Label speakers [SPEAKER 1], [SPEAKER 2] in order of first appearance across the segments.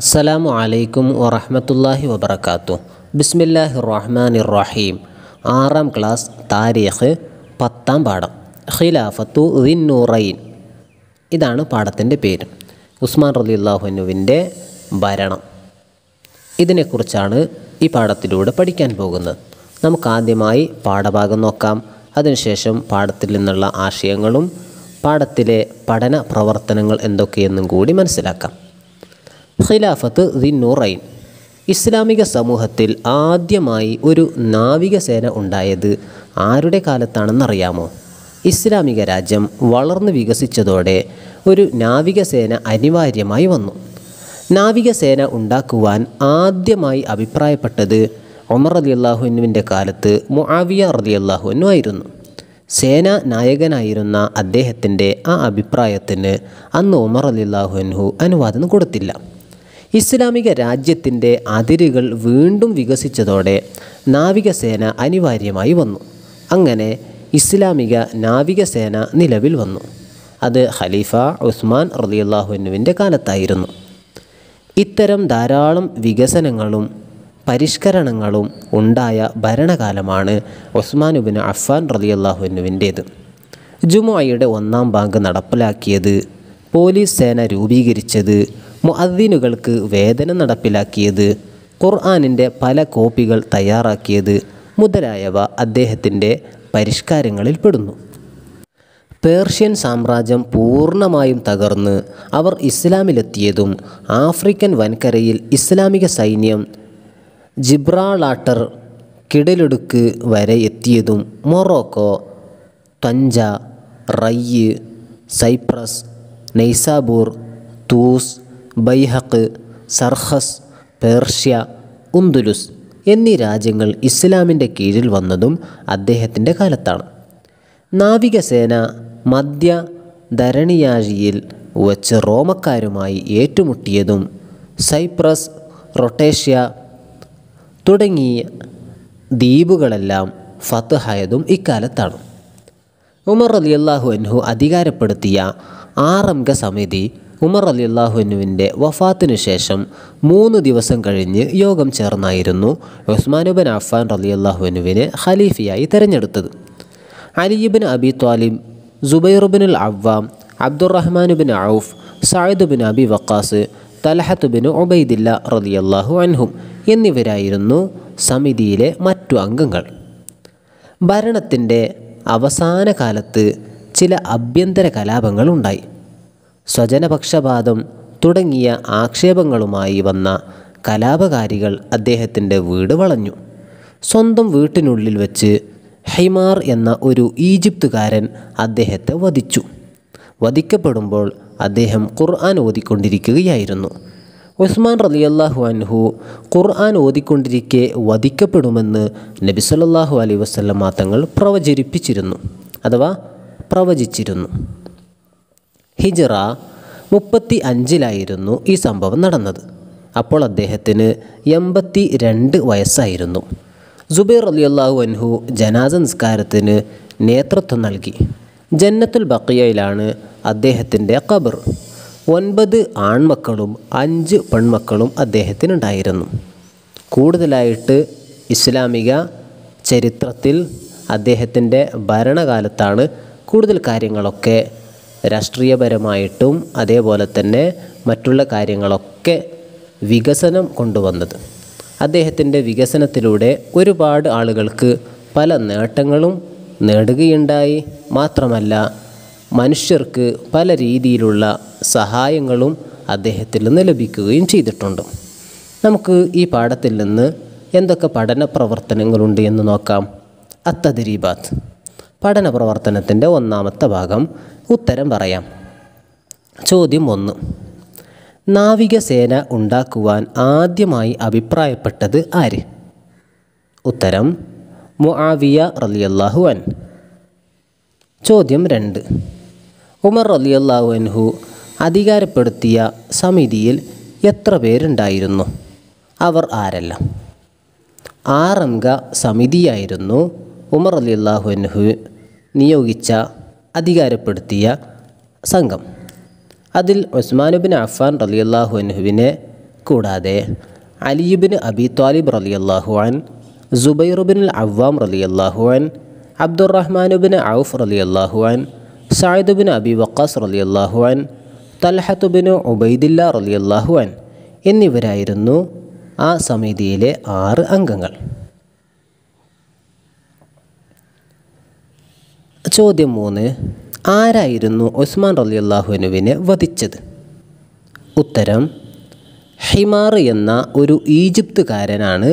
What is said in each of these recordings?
[SPEAKER 1] അസ്സലാമു അലൈക്കും വറഹമത്തല്ലാഹി വബർക്കാത്തു ബിസ്മില്ലാഹി റഹ്മാൻ റഹീം ആറാം ക്ലാസ് താരീഖ് പത്താം പാഠം ഖിലാഫത്തു റിന്നുറൈൻ ഇതാണ് പാഠത്തിൻ്റെ പേര് ഉസ്മാൻ അള്ളാഹുനുവിൻ്റെ ഭരണം ഇതിനെക്കുറിച്ചാണ് ഈ പാഠത്തിലൂടെ പഠിക്കാൻ പോകുന്നത് നമുക്കാദ്യമായി പാഠഭാഗം നോക്കാം അതിനുശേഷം പാഠത്തിൽ നിന്നുള്ള ആശയങ്ങളും പാഠത്തിലെ പഠന പ്രവർത്തനങ്ങൾ എന്തൊക്കെയെന്നും കൂടി മനസ്സിലാക്കാം ഖിലാഫത്ത് ദിന്നുറൈൻ ഇസ്ലാമിക സമൂഹത്തിൽ ആദ്യമായി ഒരു നാവികസേന ഉണ്ടായത് ആരുടെ കാലത്താണെന്നറിയാമോ ഇസ്ലാമിക രാജ്യം വളർന്നു വികസിച്ചതോടെ ഒരു നാവികസേന അനിവാര്യമായി വന്നു നാവികസേന ഉണ്ടാക്കുവാൻ ആദ്യമായി അഭിപ്രായപ്പെട്ടത് ഒമർ അലി അള്ളാഹുനുവിൻ്റെ കാലത്ത് മുആവിയ റതി അള്ളാഹുനു ആയിരുന്നു സേനാ നായകനായിരുന്ന അദ്ദേഹത്തിൻ്റെ ആ അഭിപ്രായത്തിന് അന്ന് ഒമർ അലി അള്ളാഹുവിൻഹു അനുവാദം കൊടുത്തില്ല ഇസ്ലാമിക രാജ്യത്തിൻ്റെ അതിരുകൾ വീണ്ടും വികസിച്ചതോടെ നാവികസേന അനിവാര്യമായി വന്നു അങ്ങനെ ഇസ്ലാമിക നാവികസേന നിലവിൽ വന്നു അത് ഖലീഫ ഉസ്മാൻ റലിയല്ലാഹുവിൻ്റെ കാലത്തായിരുന്നു ഇത്തരം ധാരാളം വികസനങ്ങളും പരിഷ്കരണങ്ങളും ഉണ്ടായ ഭരണകാലമാണ് ഉസ്മാനുബിൻ അഫ്ഫാൻ റലിയല്ലാഹുവിൻ്റേത് ജുമായിയുടെ ഒന്നാം ബാങ്ക് നടപ്പിലാക്കിയത് പോലീസ് സേന രൂപീകരിച്ചത് മുഅദ്ദീനുകൾക്ക് വേതനം നടപ്പിലാക്കിയത് ഖുർആാനിൻ്റെ പല കോപ്പികൾ തയ്യാറാക്കിയത് മുതലായവ അദ്ദേഹത്തിൻ്റെ പരിഷ്കാരങ്ങളിൽ പെടുന്നു പേർഷ്യൻ സാമ്രാജ്യം പൂർണ്ണമായും തകർന്ന് അവർ ഇസ്ലാമിലെത്തിയതും ആഫ്രിക്കൻ വൻകരയിൽ ഇസ്ലാമിക സൈന്യം ജിബ്രാളാട്ടർ കിടലെടുക്ക് വരെ എത്തിയതും മൊറോക്കോ തഞ്ച റയ്യ് സൈപ്രസ് നെയ്സാബൂർ തൂസ് ബൈഹക്ക് സർഹസ് പേർഷ്യ ഉന്തുലുസ് എന്നീ രാജ്യങ്ങൾ ഇസ്ലാമിൻ്റെ കീഴിൽ വന്നതും അദ്ദേഹത്തിൻ്റെ കാലത്താണ് നാവികസേന മധ്യ ധരണിയാഴിയിൽ വച്ച് റോമക്കാരുമായി ഏറ്റുമുട്ടിയതും സൈപ്രസ് റൊട്ടേഷ്യ തുടങ്ങിയ ദ്വീപുകളെല്ലാം ഫത്തഹായതും ഇക്കാലത്താണ് ഉമർ അള്ളാഹു അൻഹു അധികാരപ്പെടുത്തിയ ആറംഗ സമിതി ഉമർ അലി അള്ളാഹുവിനുവിൻ്റെ വഫാത്തിനു ശേഷം മൂന്ന് ദിവസം കഴിഞ്ഞ് യോഗം ചേർന്നായിരുന്നു ഉസ്മാനുബൻ അഫ്ഫാൻ റലി അള്ളാഹുവിനുവിനെ ഖലീഫിയായി തിരഞ്ഞെടുത്തത് അലിയുബിൻ അബി ത്വാലിബ് ജുബൈറുബിനുൽ അവ്വാം അബ്ദുറഹ്മാനുബിൻ ഔഫ് സായിദുബിൻ അബി വക്കാസ് തലഹത്തുബിന് ഒബൈദില്ല റലിയല്ലാഹു അൻഹും എന്നിവരായിരുന്നു സമിതിയിലെ മറ്റു അംഗങ്ങൾ ഭരണത്തിൻ്റെ അവസാന കാലത്ത് ചില ആഭ്യന്തര കലാപങ്ങളുണ്ടായി സ്വജനപക്ഷപാതം തുടങ്ങിയ ആക്ഷേപങ്ങളുമായി വന്ന കലാപകാരികൾ അദ്ദേഹത്തിൻ്റെ വീട് വളഞ്ഞു സ്വന്തം വീട്ടിനുള്ളിൽ വെച്ച് ഹൈമാർ എന്ന ഒരു ഈജിപ്തുകാരൻ അദ്ദേഹത്തെ വധിച്ചു വധിക്കപ്പെടുമ്പോൾ അദ്ദേഹം ഖുർആൻ ഓതിക്കൊണ്ടിരിക്കുകയായിരുന്നു ഉസ്മാൻ റലിയല്ലാഹു അൻഹു ഖുർആൻ ഓതിക്കൊണ്ടിരിക്കെ വധിക്കപ്പെടുമെന്ന് നബി സല്ലാഹു അലൈ വസ്ലമാ തങ്ങൾ പ്രവചരിപ്പിച്ചിരുന്നു അഥവാ പ്രവചിച്ചിരുന്നു ഹിജറ മുപ്പത്തി അഞ്ചിലായിരുന്നു ഈ സംഭവം നടന്നത് അപ്പോൾ അദ്ദേഹത്തിന് എൺപത്തി രണ്ട് വയസ്സായിരുന്നു ജുബൈർ അള്ളാഹു അൻഹു ജനാസ നിസ്കാരത്തിന് നേതൃത്വം നൽകി ജന്നത്തുൽ ബക്കിയയിലാണ് അദ്ദേഹത്തിൻ്റെ ഖബർ ഒൻപത് ആൺമക്കളും അഞ്ച് പെൺമക്കളും അദ്ദേഹത്തിനുണ്ടായിരുന്നു കൂടുതലായിട്ട് ഇസ്ലാമിക ചരിത്രത്തിൽ അദ്ദേഹത്തിൻ്റെ ഭരണകാലത്താണ് കൂടുതൽ കാര്യങ്ങളൊക്കെ രാഷ്ട്രീയപരമായിട്ടും അതേപോലെ തന്നെ മറ്റുള്ള കാര്യങ്ങളൊക്കെ വികസനം കൊണ്ടുവന്നത് അദ്ദേഹത്തിൻ്റെ വികസനത്തിലൂടെ ഒരുപാട് ആളുകൾക്ക് പല നേട്ടങ്ങളും നേടുകയുണ്ടായി മാത്രമല്ല മനുഷ്യർക്ക് പല രീതിയിലുള്ള സഹായങ്ങളും അദ്ദേഹത്തിൽ നിന്ന് ലഭിക്കുകയും ചെയ്തിട്ടുണ്ട് നമുക്ക് ഈ പാഠത്തിൽ നിന്ന് എന്തൊക്കെ പഠന പ്രവർത്തനങ്ങളുണ്ട് എന്ന് നോക്കാം അത്തദരീബാത്ത് പഠന പ്രവർത്തനത്തിൻ്റെ ഒന്നാമത്തെ ഭാഗം ഉത്തരം പറയാം ചോദ്യം ഒന്ന് നാവികസേന ഉണ്ടാക്കുവാൻ ആദ്യമായി അഭിപ്രായപ്പെട്ടത് ആര് ഉത്തരം മുആവിയ റലിയല്ലാഹു അൻ ചോദ്യം രണ്ട് ഉമർ റലിയല്ലാഹു അൻഹു അധികാരപ്പെടുത്തിയ സമിതിയിൽ എത്ര പേരുണ്ടായിരുന്നു അവർ ആരെല്ലാം ആറംഗ സമിതിയായിരുന്നു ഉമർ അലി അള്ളാഹുവിനഹു നിയോഗിച്ച അധികാരപ്പെടുത്തിയ സംഘം അതിൽ ഉസ്മാനുബിൻ അഫാൻ റലി അള്ളാഹുവിനെ കൂടാതെ അലിയുബിൻ അബി താലിബ് റലി അള്ളാഹുവാൻ സുബൈറുബിൻ അവ്വാം റലി അള്ളാഹുവാൻ അബ്ദുറഹ്മാനുബിൻ ഔഫ് റലി അള്ളാഹുവാൻ സായിദുബിൻ അബി വക്കാസ് റലി അള്ളാഹുവാൻ തലഹത്തുബിൻ ഉബൈദില്ല റലി അള്ളാഹുവാൻ എന്നിവരായിരുന്നു ആ സമിതിയിലെ ആറ് അംഗങ്ങൾ ചോദ്യം മൂന്ന് ആരായിരുന്നു ഉസ്മാൻ റലി അള്ളാഹുനുവിനെ വധിച്ചത് ഉത്തരം ഹിമാർ എന്ന ഒരു ഈജിപ്തുകാരനാണ്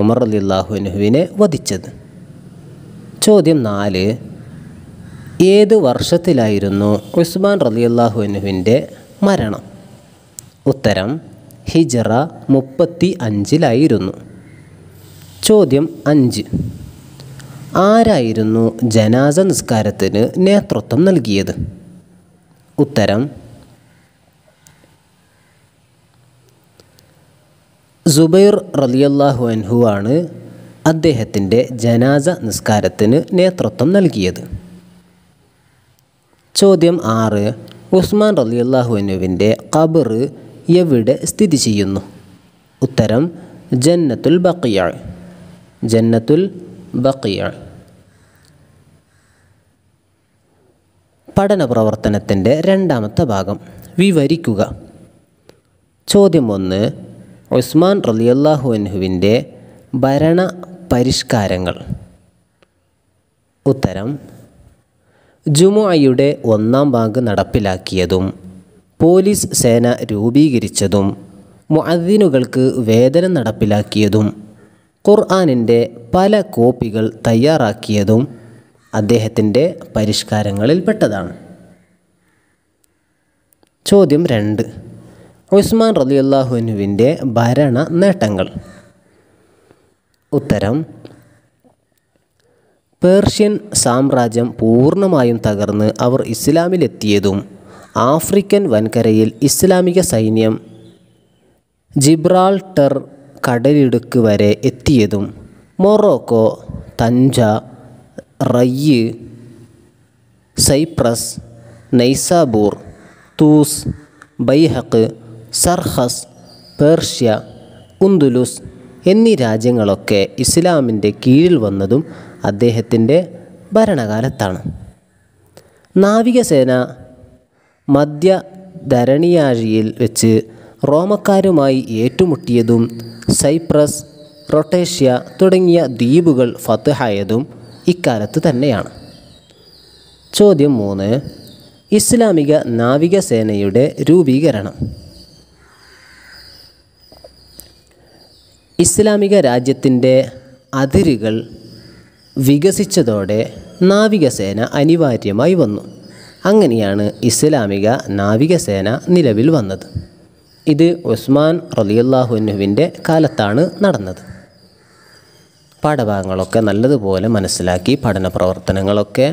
[SPEAKER 1] ഉമർ അലി അള്ളാഹുനുവിനെ വധിച്ചത് ചോദ്യം നാല് ഏത് വർഷത്തിലായിരുന്നു ഉസ്മാൻ റലി അള്ളാഹുനുവിൻ്റെ മരണം ഉത്തരം ഹിജറ മുപ്പത്തി അഞ്ചിലായിരുന്നു ചോദ്യം അഞ്ച് ആരായിരുന്നു ജനാസ നിസ്കാരത്തിന് നേതൃത്വം നൽകിയത് ഉത്തരം സുബൈർ റലിയല്ലാഹു അൻഹു ആണ് അദ്ദേഹത്തിൻ്റെ ജനാസ നിസ്കാരത്തിന് നേതൃത്വം നൽകിയത് ചോദ്യം ആറ് ഉസ്മാൻ റലിയല്ലാഹു അനുവിൻ്റെ ഖബർ എവിടെ സ്ഥിതി ചെയ്യുന്നു ഉത്തരം ജന്നത്തുൽ ബക്കിയാൾ ജന്നത്തുൽ ബക്കിയ പഠന പ്രവർത്തനത്തിൻ്റെ രണ്ടാമത്തെ ഭാഗം വിവരിക്കുക ചോദ്യം ഒന്ന് ഉസ്മാൻ റലിയല്ലാഹു അൻഹുവിൻ്റെ ഭരണ പരിഷ്കാരങ്ങൾ ഉത്തരം ജുമുഅയുടെ ഒന്നാം ബാങ്ക് നടപ്പിലാക്കിയതും പോലീസ് സേന രൂപീകരിച്ചതും മുഅദ്ദിനുകൾക്ക് വേതനം നടപ്പിലാക്കിയതും ഖുർആാനിൻ്റെ പല കോപ്പികൾ തയ്യാറാക്കിയതും അദ്ദേഹത്തിൻ്റെ പരിഷ്കാരങ്ങളിൽപ്പെട്ടതാണ് ചോദ്യം രണ്ട് ഉസ്മാൻ റലിയല്ലാഹുവിനുവിൻ്റെ ഭരണ നേട്ടങ്ങൾ ഉത്തരം പേർഷ്യൻ സാമ്രാജ്യം പൂർണ്ണമായും തകർന്ന് അവർ ഇസ്ലാമിലെത്തിയതും ആഫ്രിക്കൻ വൻകരയിൽ ഇസ്ലാമിക സൈന്യം ജിബ്രാൾട്ടർ കടലിടുക്ക് വരെ എത്തിയതും മൊറോക്കോ തഞ്ച റയ്യ് സൈപ്രസ് നൈസാബൂർ തൂസ് ബൈഹക്ക് സർഹസ് പേർഷ്യ കുന്തുലുസ് എന്നീ രാജ്യങ്ങളൊക്കെ ഇസ്ലാമിൻ്റെ കീഴിൽ വന്നതും അദ്ദേഹത്തിൻ്റെ ഭരണകാലത്താണ് നാവികസേന മധ്യ ധരണിയാഴിയിൽ വെച്ച് റോമക്കാരുമായി ഏറ്റുമുട്ടിയതും സൈപ്രസ് റൊട്ടേഷ്യ തുടങ്ങിയ ദ്വീപുകൾ ഫത്തഹായതും ഇക്കാലത്ത് തന്നെയാണ് ചോദ്യം മൂന്ന് ഇസ്ലാമിക നാവികസേനയുടെ രൂപീകരണം ഇസ്ലാമിക രാജ്യത്തിൻ്റെ അതിരുകൾ വികസിച്ചതോടെ നാവികസേന അനിവാര്യമായി വന്നു അങ്ങനെയാണ് ഇസ്ലാമിക നാവികസേന നിലവിൽ വന്നത് ഇത് ഉസ്മാൻ റലിയുല്ലാഹുനുവിൻ്റെ കാലത്താണ് നടന്നത് പാഠഭാഗങ്ങളൊക്കെ നല്ലതുപോലെ മനസ്സിലാക്കി പഠന പ്രവർത്തനങ്ങളൊക്കെ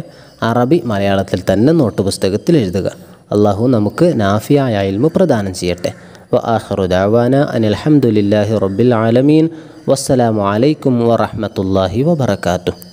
[SPEAKER 1] അറബി മലയാളത്തിൽ തന്നെ നോട്ട് പുസ്തകത്തിൽ എഴുതുക അള്ളാഹു നമുക്ക് നാഫിയായ ഇൽമു പ്രദാനം ചെയ്യട്ടെ വ ആഹ്റു ദാവാന അനിൽഹമുല്ലാഹി റബ്ബിൽ ആലമീൻ വസ്സലാമു അലൈക്കും വറഹമത്തല്ലാഹി വബർക്കാത്തു